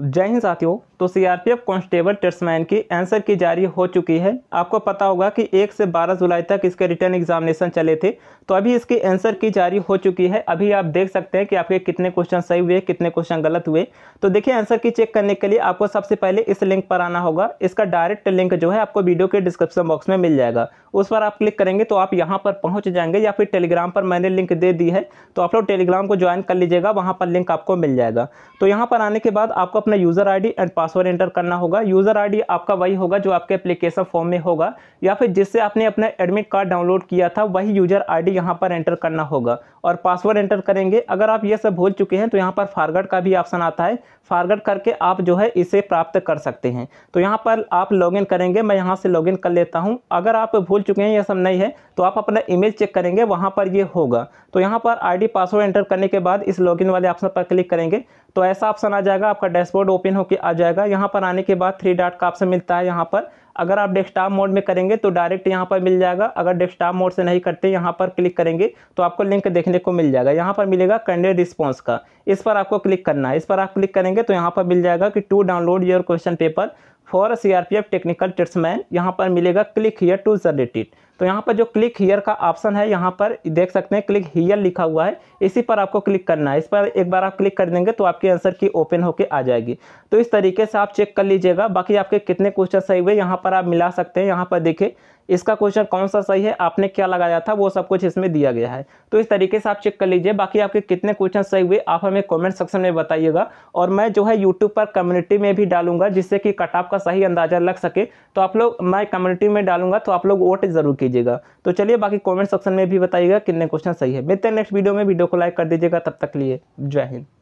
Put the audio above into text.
जय हिंद साथियों तो सीआरपीएफ कांस्टेबल टेस्टमैन की आंसर की जारी हो चुकी है आपको पता होगा कि एक से बारह जुलाई तक इसके रिटर्न एग्जामिनेशन चले थे तो अभी इसकी आंसर की जारी हो चुकी है अभी आप देख सकते हैं कि आपके कितने क्वेश्चन सही हुए कितने क्वेश्चन गलत हुए तो देखिए आंसर की चेक करने के लिए आपको सबसे पहले इस लिंक पर आना होगा इसका डायरेक्ट लिंक जो है आपको वीडियो के डिस्क्रिप्शन बॉक्स में मिल जाएगा उस पर आप क्लिक करेंगे तो आप यहाँ पर पहुँच जाएंगे या फिर टेलीग्राम पर मैंने लिंक दे दी है तो आप लोग टेलीग्राम को ज्वाइन कर लीजिएगा वहाँ पर लिंक आपको मिल जाएगा तो यहाँ पर आने के बाद आपको अपना user ID and password enter करना होगा यूज़र आईडी आपका वही होगा जो आपके एप्लीकेशन फॉर्म में होगा या फिर जिससे आपने अपना एडमिट कार्ड डाउनलोड किया था वही यूज़र आईडी यहां पर एंटर करना होगा और पासवर्ड एंटर करेंगे अगर आप ये सब भूल चुके हैं तो यहाँ पर फारगट का भी ऑप्शन आता है फारगट करके आप जो है इसे प्राप्त कर सकते हैं तो यहाँ पर आप लॉगिन करेंगे मैं यहाँ से लॉगिन कर लेता हूँ अगर आप भूल चुके हैं यह सब नहीं है तो आप अपना ईमेल चेक करेंगे वहाँ पर ये होगा तो यहाँ पर आईडी पासवर्ड एंटर करने के बाद इस लॉगिन वाले ऑप्शन पर क्लिक करेंगे तो ऐसा ऑप्शन आ जाएगा आपका डैशबोर्ड ओपन होकर आ जाएगा यहाँ पर आने के बाद थ्री डॉट का ऑप्शन मिलता है यहाँ पर अगर आप डेस्कटॉप मोड में करेंगे तो डायरेक्ट यहाँ पर मिल जाएगा अगर डेस्कटॉप मोड से नहीं करते यहाँ पर क्लिक करेंगे तो आपको लिंक देखने को मिल जाएगा यहाँ पर मिलेगा कैंडिडेट रिस्पॉन्स का इस पर आपको क्लिक करना है इस पर आप क्लिक करेंगे तो यहाँ पर मिल जाएगा कि to download your question paper for C R P F technical टिप्समैन यहाँ पर मिलेगा क्लिक हियर टू जनरेटेड तो यहाँ पर जो क्लिक हीयर का ऑप्शन है यहाँ पर देख सकते हैं क्लिक हीयर लिखा हुआ है इसी पर आपको क्लिक करना है इस पर एक बार आप क्लिक कर देंगे तो आपके आंसर की ओपन होकर आ जाएगी तो इस तरीके से आप चेक कर लीजिएगा बाकी आपके कितने क्वेश्चन सही हुए यहाँ पर आप मिला सकते हैं यहाँ पर देखे इसका क्वेश्चन कौन सा सही है आपने क्या लगाया था वो सब कुछ इसमें दिया गया है तो इस तरीके से आप चेक कर लीजिए बाकी आपके कितने क्वेश्चन सही हुए आप हमें कमेंट सेक्शन में बताइएगा और मैं जो है यूट्यूब पर कम्युनिटी में भी डालूंगा जिससे कि कटाप का सही अंदाजा लग सके तो आप लोग मैं कम्युनिटी में डालूंगा तो आप लोग वोट जरूर कीजिएगा तो चलिए बाकी कमेंट सेक्शन में भी बताइएगा कितने क्वेश्चन सही है मिलते हैं नेक्स्ट वीडियो में वीडियो को लाइक कर दीजिएगा तब तक लिए जय हिंद